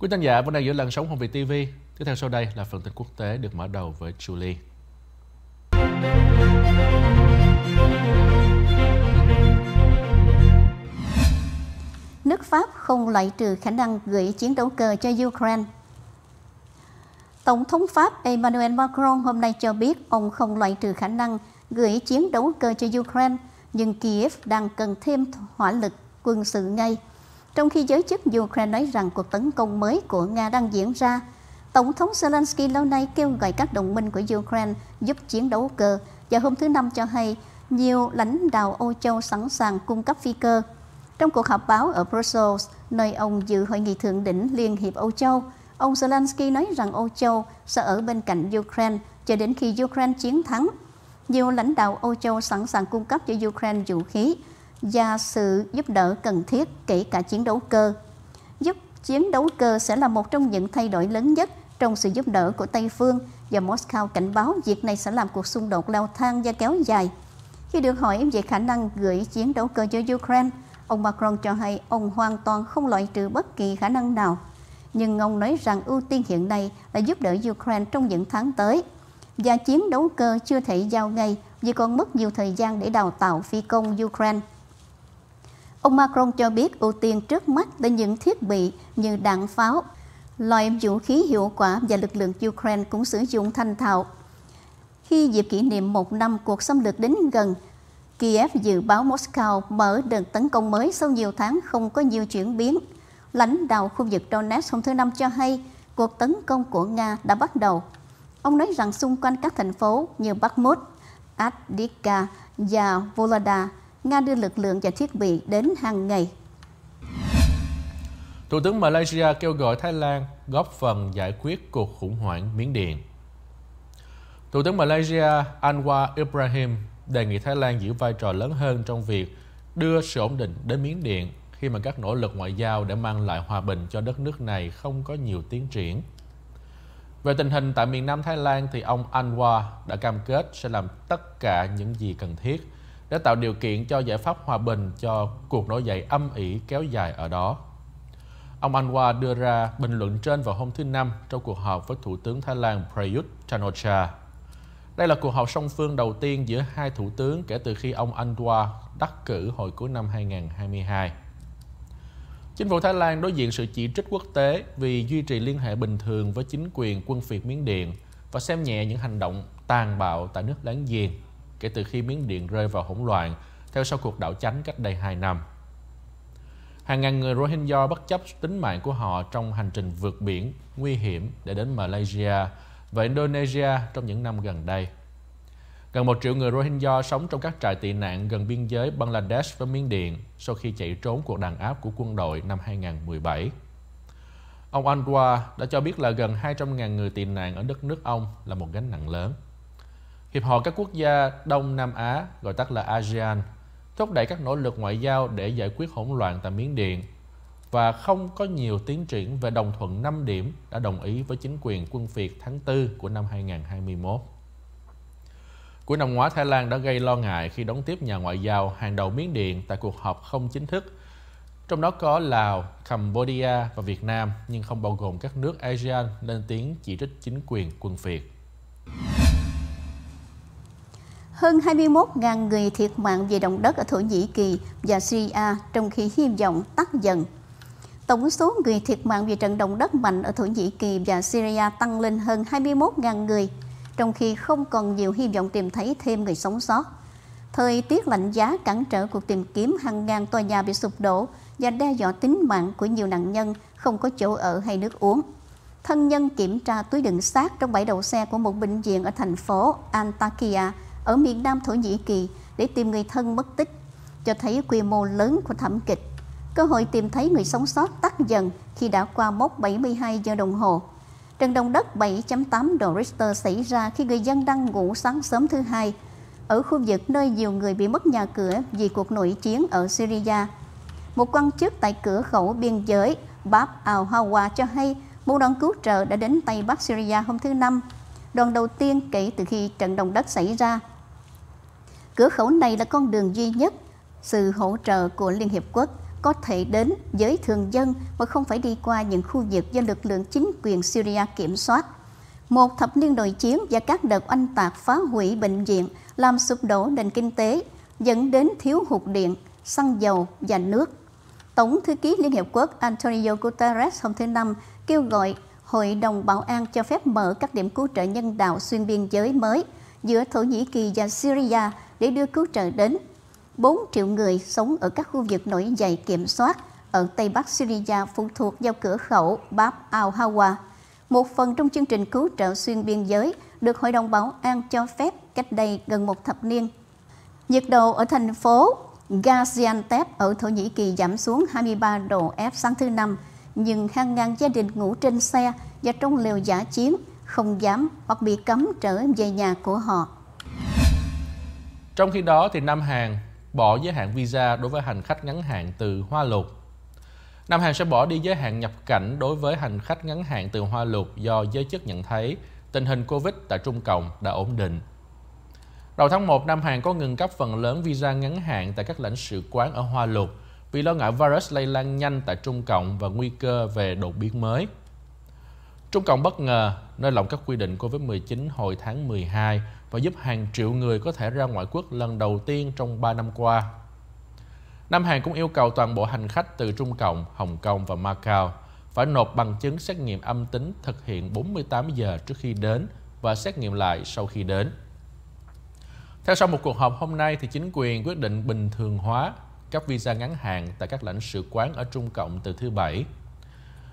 Quý khán giả vẫn đang giữa lần sống Hồng Việt TV. Tiếp theo sau đây là phần tin quốc tế được mở đầu với Julie. Nước Pháp không loại trừ khả năng gửi chiến đấu cơ cho Ukraine. Tổng thống Pháp Emmanuel Macron hôm nay cho biết ông không loại trừ khả năng gửi chiến đấu cơ cho Ukraine, nhưng Kiev đang cần thêm hỏa lực quân sự ngay trong khi giới chức Ukraine nói rằng cuộc tấn công mới của Nga đang diễn ra, Tổng thống Zelensky lâu nay kêu gọi các đồng minh của Ukraine giúp chiến đấu cơ và hôm thứ Năm cho hay nhiều lãnh đạo Âu Châu sẵn sàng cung cấp phi cơ. Trong cuộc họp báo ở Brussels, nơi ông dự hội nghị thượng đỉnh Liên hiệp Âu Châu, ông Zelensky nói rằng Âu Châu sẽ ở bên cạnh Ukraine cho đến khi Ukraine chiến thắng. Nhiều lãnh đạo Âu Châu sẵn sàng cung cấp cho Ukraine vũ khí và sự giúp đỡ cần thiết kể cả chiến đấu cơ. Giúp chiến đấu cơ sẽ là một trong những thay đổi lớn nhất trong sự giúp đỡ của Tây Phương và Moscow cảnh báo việc này sẽ làm cuộc xung đột leo thang và kéo dài. Khi được hỏi về khả năng gửi chiến đấu cơ cho Ukraine, ông Macron cho hay ông hoàn toàn không loại trừ bất kỳ khả năng nào. Nhưng ông nói rằng ưu tiên hiện nay là giúp đỡ Ukraine trong những tháng tới. Và chiến đấu cơ chưa thể giao ngay vì còn mất nhiều thời gian để đào tạo phi công Ukraine. Ông Macron cho biết ưu tiên trước mắt là những thiết bị như đạn pháo, loại vũ khí hiệu quả và lực lượng Ukraine cũng sử dụng thanh thạo. Khi dịp kỷ niệm một năm cuộc xâm lược đến gần, Kiev dự báo Moscow mở đợt tấn công mới sau nhiều tháng không có nhiều chuyển biến. Lãnh đạo khu vực Donetsk hôm thứ Năm cho hay cuộc tấn công của Nga đã bắt đầu. Ông nói rằng xung quanh các thành phố như Bakhmut, Adivka và Volodya Nga đưa lực lượng và thiết bị đến hàng ngày. Thủ tướng Malaysia kêu gọi Thái Lan góp phần giải quyết cuộc khủng hoảng Miến Điện. Thủ tướng Malaysia Anwar Ibrahim đề nghị Thái Lan giữ vai trò lớn hơn trong việc đưa sự ổn định đến Miến Điện khi mà các nỗ lực ngoại giao để mang lại hòa bình cho đất nước này không có nhiều tiến triển. Về tình hình tại miền Nam Thái Lan thì ông Anwar đã cam kết sẽ làm tất cả những gì cần thiết đã tạo điều kiện cho giải pháp hòa bình cho cuộc nổi dậy âm ỉ kéo dài ở đó. Ông Anwar đưa ra bình luận trên vào hôm thứ Năm trong cuộc họp với Thủ tướng Thái Lan Prayut chan o Đây là cuộc họp song phương đầu tiên giữa hai thủ tướng kể từ khi ông Anwar đắc cử hồi cuối năm 2022. Chính phủ Thái Lan đối diện sự chỉ trích quốc tế vì duy trì liên hệ bình thường với chính quyền quân phiệt Miến Điện và xem nhẹ những hành động tàn bạo tại nước láng giềng kể từ khi Miến Điện rơi vào hỗn loạn theo sau cuộc đảo chánh cách đây 2 năm. Hàng ngàn người Rohingya bất chấp tính mạng của họ trong hành trình vượt biển nguy hiểm để đến Malaysia và Indonesia trong những năm gần đây. Gần một triệu người Rohingya sống trong các trại tị nạn gần biên giới Bangladesh với Miến Điện sau khi chạy trốn cuộc đàn áp của quân đội năm 2017. Ông Anwar đã cho biết là gần 200.000 người tị nạn ở đất nước ông là một gánh nặng lớn. Hiệp hội các quốc gia Đông Nam Á, gọi tắt là ASEAN, thúc đẩy các nỗ lực ngoại giao để giải quyết hỗn loạn tại Miến Điện và không có nhiều tiến triển về đồng thuận 5 điểm đã đồng ý với chính quyền quân Việt tháng 4 của năm 2021. Cuối năm ngoái, Thái Lan đã gây lo ngại khi đón tiếp nhà ngoại giao hàng đầu Miến Điện tại cuộc họp không chính thức, trong đó có Lào, Cambodia và Việt Nam, nhưng không bao gồm các nước ASEAN lên tiếng chỉ trích chính quyền quân Việt. Hơn 21.000 người thiệt mạng vì động đất ở Thổ Nhĩ Kỳ và Syria trong khi hy vọng tắt dần. Tổng số người thiệt mạng vì trận động đất mạnh ở Thổ Nhĩ Kỳ và Syria tăng lên hơn 21.000 người, trong khi không còn nhiều hy vọng tìm thấy thêm người sống sót. Thời tiết lạnh giá cản trở cuộc tìm kiếm hàng ngàn tòa nhà bị sụp đổ và đe dọa tính mạng của nhiều nạn nhân không có chỗ ở hay nước uống. Thân nhân kiểm tra túi đựng xác trong bãi đậu xe của một bệnh viện ở thành phố Antakya ở miền Nam Thổ Nhĩ Kỳ để tìm người thân mất tích, cho thấy quy mô lớn của thảm kịch. Cơ hội tìm thấy người sống sót tắt dần khi đã qua mốc 72 giờ đồng hồ. Trận động đất 7.8 độ Richter xảy ra khi người dân đang ngủ sáng sớm thứ hai ở khu vực nơi nhiều người bị mất nhà cửa vì cuộc nội chiến ở Syria. Một quan chức tại cửa khẩu biên giới Bab al-Hawa cho hay một đoàn cứu trợ đã đến Tây Bắc Syria hôm thứ Năm, đoàn đầu tiên kể từ khi trận động đất xảy ra. Cửa khẩu này là con đường duy nhất sự hỗ trợ của Liên Hiệp Quốc có thể đến giới thường dân mà không phải đi qua những khu vực do lực lượng chính quyền Syria kiểm soát. Một thập niên nội chiến và các đợt oanh tạc phá hủy bệnh viện làm sụp đổ nền kinh tế, dẫn đến thiếu hụt điện, xăng dầu và nước. Tổng thư ký Liên Hiệp Quốc Antonio Guterres hôm thứ Năm kêu gọi Hội đồng Bảo an cho phép mở các điểm cứu trợ nhân đạo xuyên biên giới mới giữa Thổ Nhĩ Kỳ và Syria để đưa cứu trợ đến. 4 triệu người sống ở các khu vực nổi dậy kiểm soát ở Tây Bắc Syria phụ thuộc vào cửa khẩu Bab al-Hawa. Một phần trong chương trình cứu trợ xuyên biên giới được Hội đồng Bảo an cho phép cách đây gần một thập niên. Nhiệt độ ở thành phố Gaziantep ở Thổ Nhĩ Kỳ giảm xuống 23 độ F sáng thứ Năm, nhưng hàng ngàn gia đình ngủ trên xe và trong lều giả chiến không dám hoặc bị cấm trở về nhà của họ trong khi đó thì Nam Hàn bỏ giới hạn visa đối với hành khách ngắn hạn từ Hoa Lục. Nam Hàn sẽ bỏ đi giới hạn nhập cảnh đối với hành khách ngắn hạn từ Hoa Lục do giới chức nhận thấy tình hình Covid tại Trung Cộng đã ổn định. Đầu tháng 1, Nam Hàn có ngừng cấp phần lớn visa ngắn hạn tại các lãnh sự quán ở Hoa Lục vì lo ngại virus lây lan nhanh tại Trung Cộng và nguy cơ về đột biến mới. Trung Cộng bất ngờ nơi lỏng các quy định COVID-19 hồi tháng 12 và giúp hàng triệu người có thể ra ngoại quốc lần đầu tiên trong 3 năm qua. Nam Hàn cũng yêu cầu toàn bộ hành khách từ Trung Cộng, Hồng Kông và Macau phải nộp bằng chứng xét nghiệm âm tính thực hiện 48 giờ trước khi đến và xét nghiệm lại sau khi đến. Theo sau một cuộc họp hôm nay, thì chính quyền quyết định bình thường hóa các visa ngắn hạn tại các lãnh sự quán ở Trung Cộng từ thứ Bảy.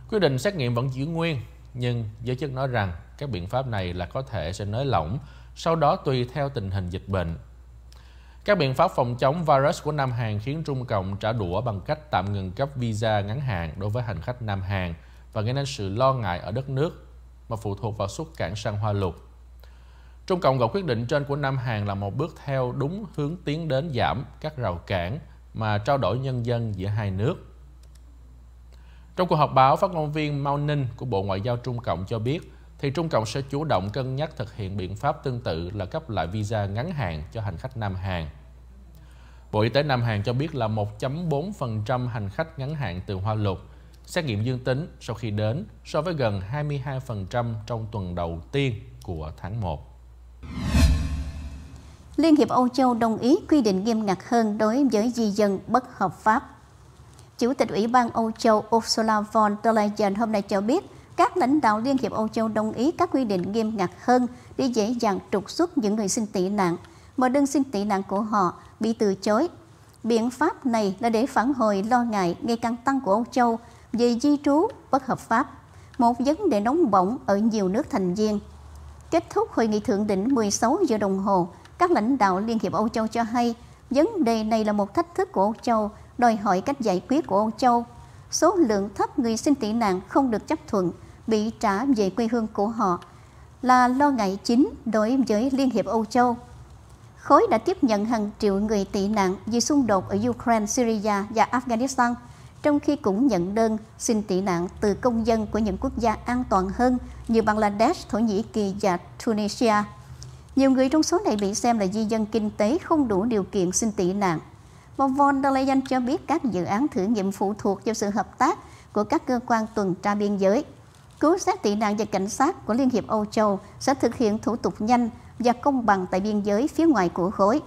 Quyết định xét nghiệm vẫn giữ nguyên, nhưng giới chức nói rằng các biện pháp này là có thể sẽ nới lỏng sau đó tùy theo tình hình dịch bệnh. Các biện pháp phòng chống virus của Nam Hàn khiến Trung Cộng trả đũa bằng cách tạm ngừng cấp visa ngắn hạn đối với hành khách Nam Hàn và gây nên sự lo ngại ở đất nước mà phụ thuộc vào xuất cảng sang Hoa Lục. Trung Cộng gọi quyết định trên của Nam Hàn là một bước theo đúng hướng tiến đến giảm các rào cản mà trao đổi nhân dân giữa hai nước. Trong cuộc họp báo, phát ngôn viên Mao Ninh của Bộ Ngoại giao Trung Cộng cho biết thì Trung Cộng sẽ chủ động cân nhắc thực hiện biện pháp tương tự là cấp lại visa ngắn hạn cho hành khách Nam Hàn. Bộ Y tế Nam Hàn cho biết là 1.4% hành khách ngắn hạn từ Hoa Lục xét nghiệm dương tính sau khi đến so với gần 22% trong tuần đầu tiên của tháng 1. Liên hiệp Âu Châu đồng ý quy định nghiêm ngặt hơn đối với di dân bất hợp pháp. Chủ tịch Ủy ban Âu Châu Ursula von der Leyen hôm nay cho biết các lãnh đạo Liên hiệp Âu Châu đồng ý các quy định nghiêm ngặt hơn để dễ dàng trục xuất những người xin tị nạn, mà đơn xin tị nạn của họ bị từ chối. Biện pháp này là để phản hồi lo ngại ngày càng tăng của Âu Châu về di trú bất hợp pháp, một vấn đề nóng bỏng ở nhiều nước thành viên. Kết thúc hội nghị thượng đỉnh 16 giờ đồng hồ, các lãnh đạo Liên hiệp Âu Châu cho hay vấn đề này là một thách thức của Âu Châu, đòi hỏi cách giải quyết của Âu Châu. Số lượng thấp người xin tị nạn không được chấp thuận, bị trả về quê hương của họ là lo ngại chính đối với Liên hiệp Âu Châu. Khối đã tiếp nhận hàng triệu người tị nạn vì xung đột ở Ukraine, Syria và Afghanistan, trong khi cũng nhận đơn xin tị nạn từ công dân của những quốc gia an toàn hơn như Bangladesh, Thổ Nhĩ Kỳ và Tunisia. Nhiều người trong số này bị xem là di dân kinh tế không đủ điều kiện xin tị nạn. Bà Von der Leyen cho biết các dự án thử nghiệm phụ thuộc vào sự hợp tác của các cơ quan tuần tra biên giới – cứu sát tị nạn và cảnh sát của Liên hiệp Âu Châu sẽ thực hiện thủ tục nhanh và công bằng tại biên giới phía ngoài của khối.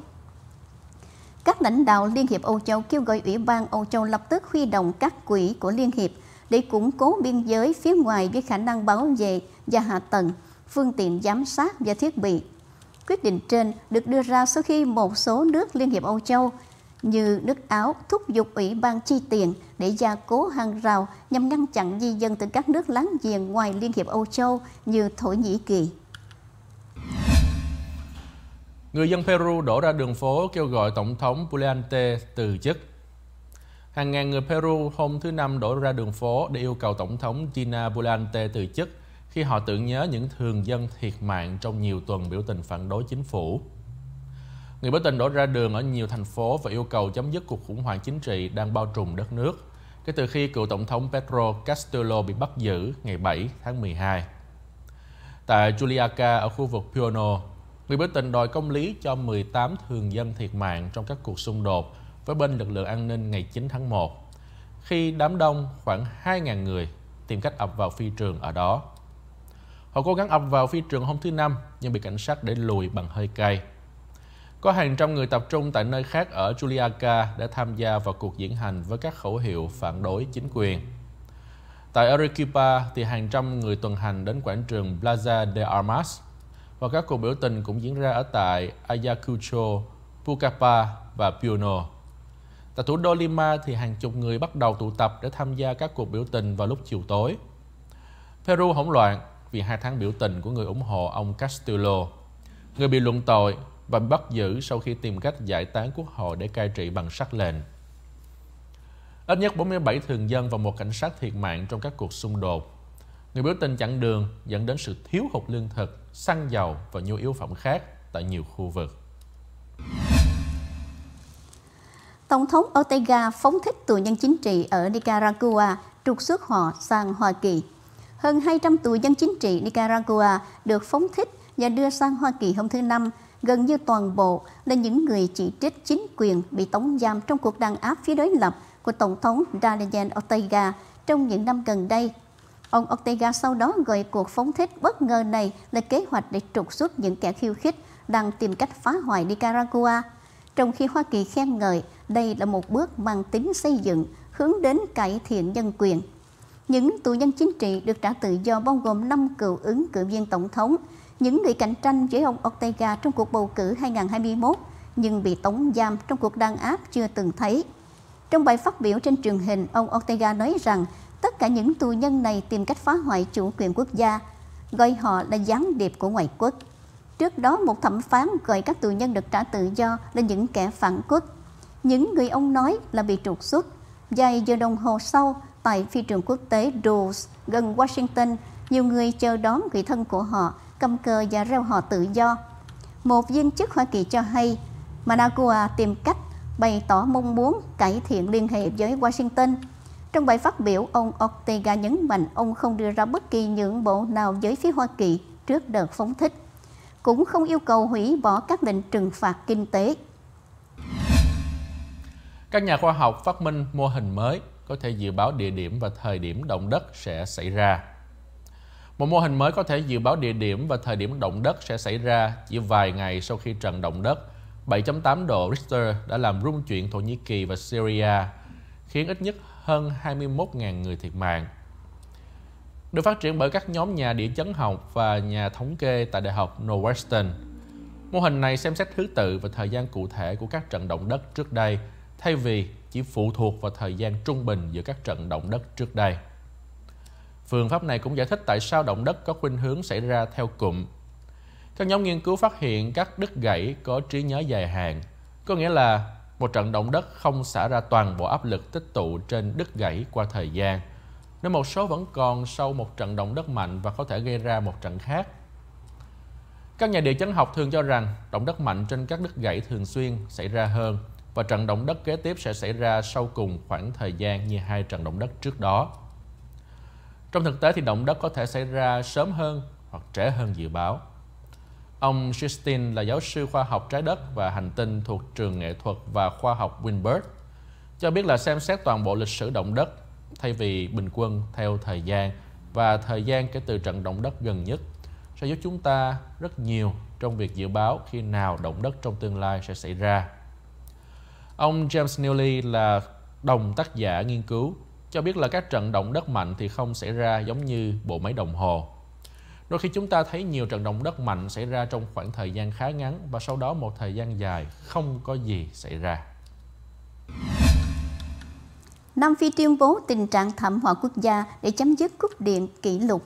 Các lãnh đạo Liên hiệp Âu Châu kêu gọi Ủy ban Âu Châu lập tức huy động các quỹ của Liên hiệp để củng cố biên giới phía ngoài với khả năng bảo vệ và hạ tầng, phương tiện giám sát và thiết bị. Quyết định trên được đưa ra sau khi một số nước Liên hiệp Âu Châu như nước Áo thúc giục Ủy ban chi tiền để gia cố hàng rào nhằm ngăn chặn di dân từ các nước láng giềng ngoài Liên hiệp Âu Châu như Thổ Nhĩ Kỳ. Người dân Peru đổ ra đường phố kêu gọi Tổng thống Bulaante từ chức. Hàng ngàn người Peru hôm thứ Năm đổ ra đường phố để yêu cầu Tổng thống Gina Bulaante từ chức khi họ tưởng nhớ những thường dân thiệt mạng trong nhiều tuần biểu tình phản đối chính phủ. Người biểu tình đổ ra đường ở nhiều thành phố và yêu cầu chấm dứt cuộc khủng hoảng chính trị đang bao trùm đất nước kể từ khi cựu tổng thống Pedro Castillo bị bắt giữ ngày 7 tháng 12. Tại Juliaca ở khu vực Puno, người biểu tình đòi công lý cho 18 thường dân thiệt mạng trong các cuộc xung đột với bên lực lượng an ninh ngày 9 tháng 1, khi đám đông khoảng 2.000 người tìm cách ập vào phi trường ở đó. Họ cố gắng ập vào phi trường hôm thứ Năm nhưng bị cảnh sát để lùi bằng hơi cay. Có hàng trăm người tập trung tại nơi khác ở Juliaca đã tham gia vào cuộc diễn hành với các khẩu hiệu phản đối chính quyền. Tại Arequipa thì hàng trăm người tuần hành đến quảng trường Plaza de Armas và các cuộc biểu tình cũng diễn ra ở tại Ayacucho, Pucallpa và Puno. Tại thủ đô Lima thì hàng chục người bắt đầu tụ tập để tham gia các cuộc biểu tình vào lúc chiều tối. Peru hỗn loạn vì hai tháng biểu tình của người ủng hộ ông Castillo, người bị luận tội và bắt giữ sau khi tìm cách giải tán quốc hội để cai trị bằng sắc lệnh. Ít nhất 47 thường dân và một cảnh sát thiệt mạng trong các cuộc xung đột. Người biểu tình chặn đường dẫn đến sự thiếu hụt lương thực, xăng dầu và nhu yếu phẩm khác tại nhiều khu vực. Tổng thống Ortega phóng thích tù nhân chính trị ở Nicaragua, trục xuất họ sang Hoa Kỳ. Hơn 200 tù nhân chính trị Nicaragua được phóng thích và đưa sang Hoa Kỳ hôm thứ Năm gần như toàn bộ là những người chỉ trích chính quyền bị tống giam trong cuộc đàn áp phía đối lập của Tổng thống Daniel Ortega trong những năm gần đây. Ông Ortega sau đó gọi cuộc phóng thích bất ngờ này là kế hoạch để trục xuất những kẻ khiêu khích đang tìm cách phá hoại Nicaragua, trong khi Hoa Kỳ khen ngợi đây là một bước mang tính xây dựng hướng đến cải thiện nhân quyền. Những tù nhân chính trị được trả tự do bao gồm 5 cựu ứng cử viên tổng thống, những người cạnh tranh với ông Ortega trong cuộc bầu cử 2021 nhưng bị tống giam trong cuộc đàn áp chưa từng thấy. Trong bài phát biểu trên truyền hình, ông Ortega nói rằng tất cả những tù nhân này tìm cách phá hoại chủ quyền quốc gia, gọi họ là gián điệp của ngoại quốc. Trước đó, một thẩm phán gọi các tù nhân được trả tự do là những kẻ phản quốc. Những người ông nói là bị trục xuất. Vài giờ đồng hồ sau, tại phi trường quốc tế Dulles gần Washington, nhiều người chờ đón người thân của họ cầm cờ và reo hò tự do. Một viên chức Hoa Kỳ cho hay, Managua tìm cách bày tỏ mong muốn cải thiện liên hệ với Washington. Trong bài phát biểu, ông Ortega nhấn mạnh ông không đưa ra bất kỳ nhượng bộ nào với phía Hoa Kỳ trước đợt phóng thích, cũng không yêu cầu hủy bỏ các lệnh trừng phạt kinh tế. Các nhà khoa học phát minh mô hình mới có thể dự báo địa điểm và thời điểm động đất sẽ xảy ra. Một mô hình mới có thể dự báo địa điểm và thời điểm động đất sẽ xảy ra chỉ vài ngày sau khi trận động đất 7.8 độ Richter đã làm rung chuyển Thổ Nhĩ Kỳ và Syria, khiến ít nhất hơn 21.000 người thiệt mạng. Được phát triển bởi các nhóm nhà địa chấn học và nhà thống kê tại Đại học Northwestern. Mô hình này xem xét thứ tự và thời gian cụ thể của các trận động đất trước đây, thay vì chỉ phụ thuộc vào thời gian trung bình giữa các trận động đất trước đây. Phương pháp này cũng giải thích tại sao động đất có khuynh hướng xảy ra theo cụm. Các nhóm nghiên cứu phát hiện các đứt gãy có trí nhớ dài hạn, có nghĩa là một trận động đất không xả ra toàn bộ áp lực tích tụ trên đứt gãy qua thời gian, Nếu một số vẫn còn sau một trận động đất mạnh và có thể gây ra một trận khác. Các nhà địa chấn học thường cho rằng động đất mạnh trên các đứt gãy thường xuyên xảy ra hơn và trận động đất kế tiếp sẽ xảy ra sau cùng khoảng thời gian như hai trận động đất trước đó. Trong thực tế thì động đất có thể xảy ra sớm hơn hoặc trễ hơn dự báo. Ông Justin là giáo sư khoa học trái đất và hành tinh thuộc trường nghệ thuật và khoa học Winberg, cho biết là xem xét toàn bộ lịch sử động đất thay vì bình quân theo thời gian và thời gian kể từ trận động đất gần nhất sẽ giúp chúng ta rất nhiều trong việc dự báo khi nào động đất trong tương lai sẽ xảy ra. Ông James Newley là đồng tác giả nghiên cứu cho biết là các trận động đất mạnh thì không xảy ra giống như bộ máy đồng hồ. Đôi khi chúng ta thấy nhiều trận động đất mạnh xảy ra trong khoảng thời gian khá ngắn và sau đó một thời gian dài không có gì xảy ra. Nam Phi tuyên bố tình trạng thảm họa quốc gia để chấm dứt cúp điện kỷ lục.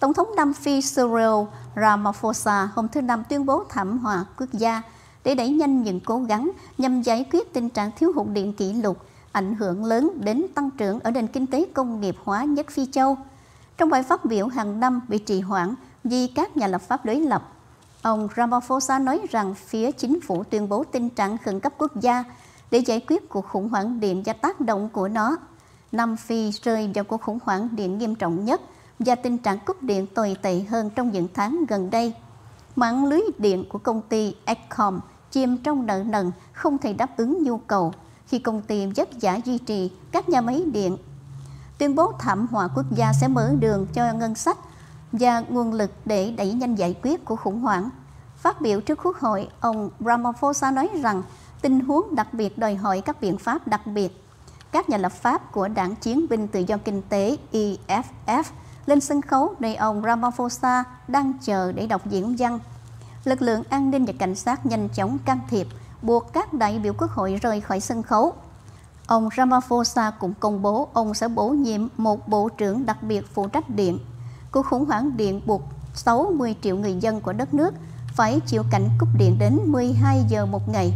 Tổng thống Nam Phi Cyril Ramaphosa hôm thứ Năm tuyên bố thảm họa quốc gia để đẩy nhanh những cố gắng nhằm giải quyết tình trạng thiếu hụt điện kỷ lục ảnh hưởng lớn đến tăng trưởng ở nền kinh tế công nghiệp hóa nhất Phi Châu. Trong bài phát biểu hàng năm bị trì hoãn vì các nhà lập pháp đối lập, ông Ramaphosa nói rằng phía chính phủ tuyên bố tình trạng khẩn cấp quốc gia để giải quyết cuộc khủng hoảng điện và tác động của nó. Nam Phi rơi vào cuộc khủng hoảng điện nghiêm trọng nhất và tình trạng cúp điện tồi tệ hơn trong những tháng gần đây. Mạng lưới điện của công ty Ecom chìm trong nợ nần không thể đáp ứng nhu cầu khi công ty vất vả duy trì các nhà máy điện. Tuyên bố thảm họa quốc gia sẽ mở đường cho ngân sách và nguồn lực để đẩy nhanh giải quyết của khủng hoảng. Phát biểu trước Quốc hội, ông Ramaphosa nói rằng tình huống đặc biệt đòi hỏi các biện pháp đặc biệt. Các nhà lập pháp của Đảng Chiến binh Tự do Kinh tế EFF lên sân khấu nơi ông Ramaphosa đang chờ để đọc diễn văn. Lực lượng an ninh và cảnh sát nhanh chóng can thiệp – buộc các đại biểu quốc hội rời khỏi sân khấu. Ông Ramaphosa cũng công bố ông sẽ bổ nhiệm một bộ trưởng đặc biệt phụ trách điện. Cuộc khủng hoảng điện buộc 60 triệu người dân của đất nước phải chịu cảnh cúp điện đến 12 giờ một ngày.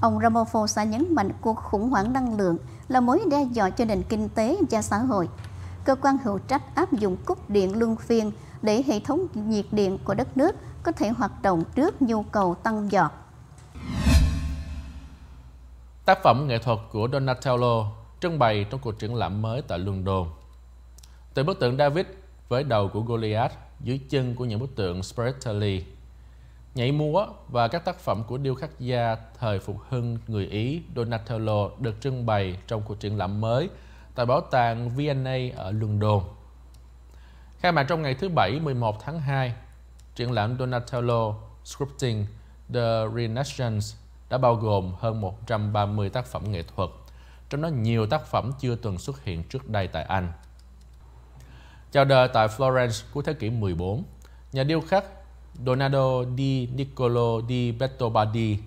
Ông Ramaphosa nhấn mạnh cuộc khủng hoảng năng lượng là mối đe dọa cho nền kinh tế và xã hội. Cơ quan hữu trách áp dụng cúp điện luân phiên để hệ thống nhiệt điện của đất nước có thể hoạt động trước nhu cầu tăng dọt. Tác phẩm nghệ thuật của Donatello trưng bày trong cuộc triển lãm mới tại London. Từ bức tượng David với đầu của Goliath dưới chân của những bức tượng Spiritelli, nhảy múa và các tác phẩm của điêu khắc gia thời phục hưng người Ý Donatello được trưng bày trong cuộc triển lãm mới tại bảo tàng V&A ở London. Khai mạc trong ngày thứ Bảy 11 tháng 2, triển lãm Donatello Scripting the Renaissance đã bao gồm hơn 130 tác phẩm nghệ thuật, trong đó nhiều tác phẩm chưa từng xuất hiện trước đây tại Anh. Chào đời tại Florence cuối thế kỷ 14, nhà điêu khắc Donato di Niccolo di Bettobardi,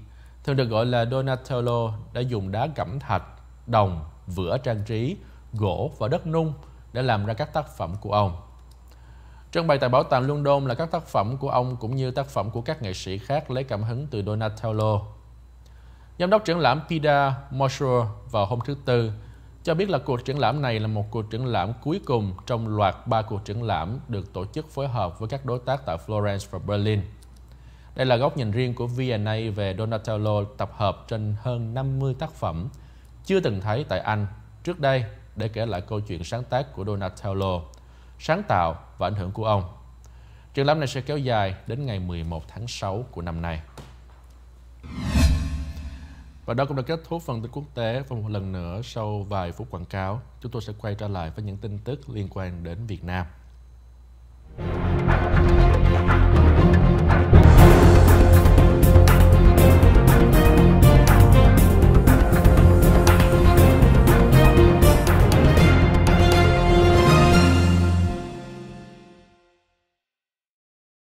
thường được gọi là Donatello, đã dùng đá cẩm thạch, đồng, vữa trang trí, gỗ và đất nung để làm ra các tác phẩm của ông. Trưng bày tại Bảo tàng London là các tác phẩm của ông cũng như tác phẩm của các nghệ sĩ khác lấy cảm hứng từ Donatello. Giám đốc triển lãm Pida Mosher vào hôm thứ Tư cho biết là cuộc triển lãm này là một cuộc triển lãm cuối cùng trong loạt ba cuộc triển lãm được tổ chức phối hợp với các đối tác tại Florence và Berlin. Đây là góc nhìn riêng của V&A về Donatello tập hợp trên hơn 50 tác phẩm chưa từng thấy tại Anh trước đây để kể lại câu chuyện sáng tác của Donatello, sáng tạo và ảnh hưởng của ông. Triển lãm này sẽ kéo dài đến ngày 11 tháng 6 của năm nay. Và đó cũng đã kết thúc phần tin quốc tế và một lần nữa sau vài phút quảng cáo, chúng tôi sẽ quay trở lại với những tin tức liên quan đến Việt Nam.